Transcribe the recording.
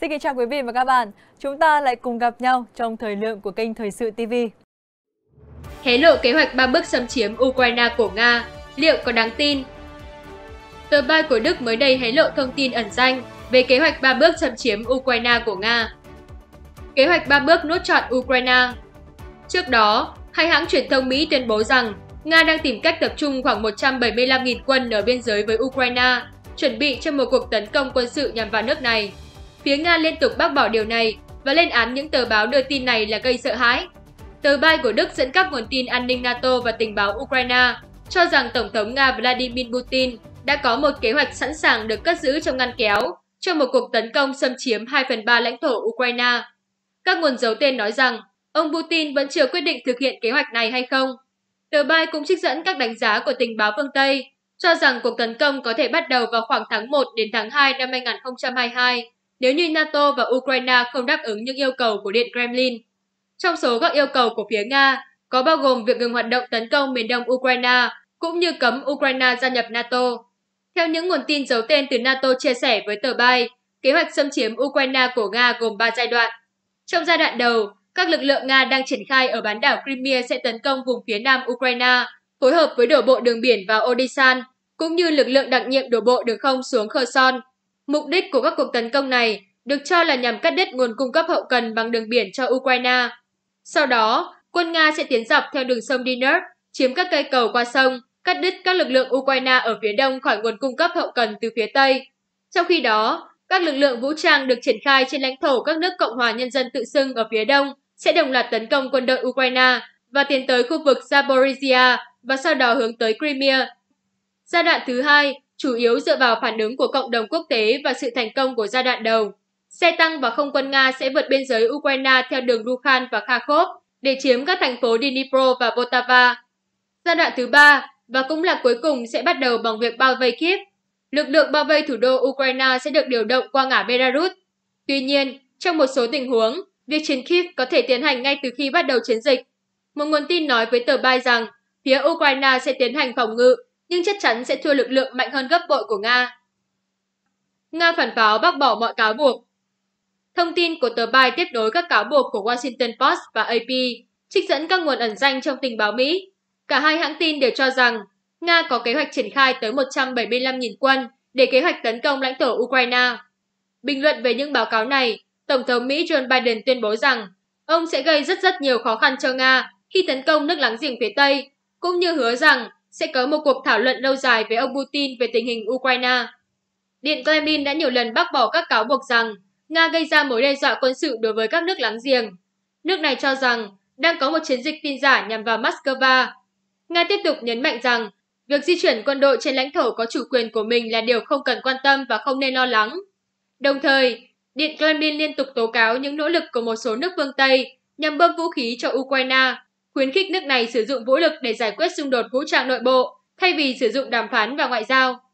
Xin kính chào quý vị và các bạn. Chúng ta lại cùng gặp nhau trong thời lượng của kênh Thời sự TV. Hé lộ kế hoạch 3 bước xâm chiếm Ukraine của Nga, liệu có đáng tin? Tờ Bai của Đức mới đây hé lộ thông tin ẩn danh về kế hoạch 3 bước xâm chiếm Ukraine của Nga. Kế hoạch 3 bước nốt chọn Ukraine Trước đó, hai hãng truyền thông Mỹ tuyên bố rằng Nga đang tìm cách tập trung khoảng 175.000 quân ở biên giới với Ukraine, chuẩn bị cho một cuộc tấn công quân sự nhằm vào nước này Phía Nga liên tục bác bỏ điều này và lên án những tờ báo đưa tin này là gây sợ hãi. Tờ Bai của Đức dẫn các nguồn tin an ninh NATO và tình báo Ukraine cho rằng Tổng thống Nga Vladimir Putin đã có một kế hoạch sẵn sàng được cất giữ trong ngăn kéo cho một cuộc tấn công xâm chiếm 2 phần 3 lãnh thổ Ukraine. Các nguồn giấu tên nói rằng ông Putin vẫn chưa quyết định thực hiện kế hoạch này hay không. Tờ Bai cũng trích dẫn các đánh giá của tình báo phương Tây, cho rằng cuộc tấn công có thể bắt đầu vào khoảng tháng 1 đến tháng 2 năm 2022 nếu như NATO và Ukraine không đáp ứng những yêu cầu của Điện Kremlin. Trong số các yêu cầu của phía Nga, có bao gồm việc ngừng hoạt động tấn công miền đông Ukraine, cũng như cấm Ukraine gia nhập NATO. Theo những nguồn tin giấu tên từ NATO chia sẻ với tờ Bay, kế hoạch xâm chiếm Ukraine của Nga gồm 3 giai đoạn. Trong giai đoạn đầu, các lực lượng Nga đang triển khai ở bán đảo Crimea sẽ tấn công vùng phía nam Ukraine, phối hợp với đổ bộ đường biển vào Odisha, cũng như lực lượng đặc nhiệm đổ bộ đường không xuống Kherson, mục đích của các cuộc tấn công này được cho là nhằm cắt đứt nguồn cung cấp hậu cần bằng đường biển cho Ukraine. Sau đó, quân Nga sẽ tiến dọc theo đường sông Dnieper, chiếm các cây cầu qua sông, cắt đứt các lực lượng Ukraine ở phía đông khỏi nguồn cung cấp hậu cần từ phía Tây. Trong khi đó, các lực lượng vũ trang được triển khai trên lãnh thổ các nước Cộng hòa Nhân dân tự xưng ở phía đông sẽ đồng loạt tấn công quân đội Ukraine và tiến tới khu vực Zaporizhia và sau đó hướng tới Crimea. Giai đoạn thứ hai chủ yếu dựa vào phản ứng của cộng đồng quốc tế và sự thành công của giai đoạn đầu. Xe tăng và không quân Nga sẽ vượt biên giới Ukraine theo đường Lukhan và Kharkov để chiếm các thành phố Dnipro và Votava. Giai đoạn thứ ba, và cũng là cuối cùng sẽ bắt đầu bằng việc bao vây Kiev. Lực lượng bao vây thủ đô Ukraine sẽ được điều động qua ngã Belarus. Tuy nhiên, trong một số tình huống, việc chiến Kiev có thể tiến hành ngay từ khi bắt đầu chiến dịch. Một nguồn tin nói với tờ Bai rằng phía Ukraine sẽ tiến hành phòng ngự nhưng chắc chắn sẽ thua lực lượng mạnh hơn gấp bội của Nga. Nga phản pháo bác bỏ mọi cáo buộc. Thông tin của tờ bài tiếp đối các cáo buộc của Washington Post và AP trích dẫn các nguồn ẩn danh trong tình báo Mỹ. Cả hai hãng tin đều cho rằng Nga có kế hoạch triển khai tới 175.000 quân để kế hoạch tấn công lãnh thổ Ukraine. Bình luận về những báo cáo này, Tổng thống Mỹ Joe Biden tuyên bố rằng ông sẽ gây rất rất nhiều khó khăn cho Nga khi tấn công nước láng giềng phía Tây, cũng như hứa rằng sẽ có một cuộc thảo luận lâu dài với ông Putin về tình hình Ukraine. Điện Kremlin đã nhiều lần bác bỏ các cáo buộc rằng Nga gây ra mối đe dọa quân sự đối với các nước láng giềng. Nước này cho rằng đang có một chiến dịch tin giả nhằm vào Moscow. Nga tiếp tục nhấn mạnh rằng việc di chuyển quân đội trên lãnh thổ có chủ quyền của mình là điều không cần quan tâm và không nên lo lắng. Đồng thời, Điện Kremlin liên tục tố cáo những nỗ lực của một số nước phương Tây nhằm bơm vũ khí cho Ukraine khuyến khích nước này sử dụng vũ lực để giải quyết xung đột vũ trang nội bộ thay vì sử dụng đàm phán và ngoại giao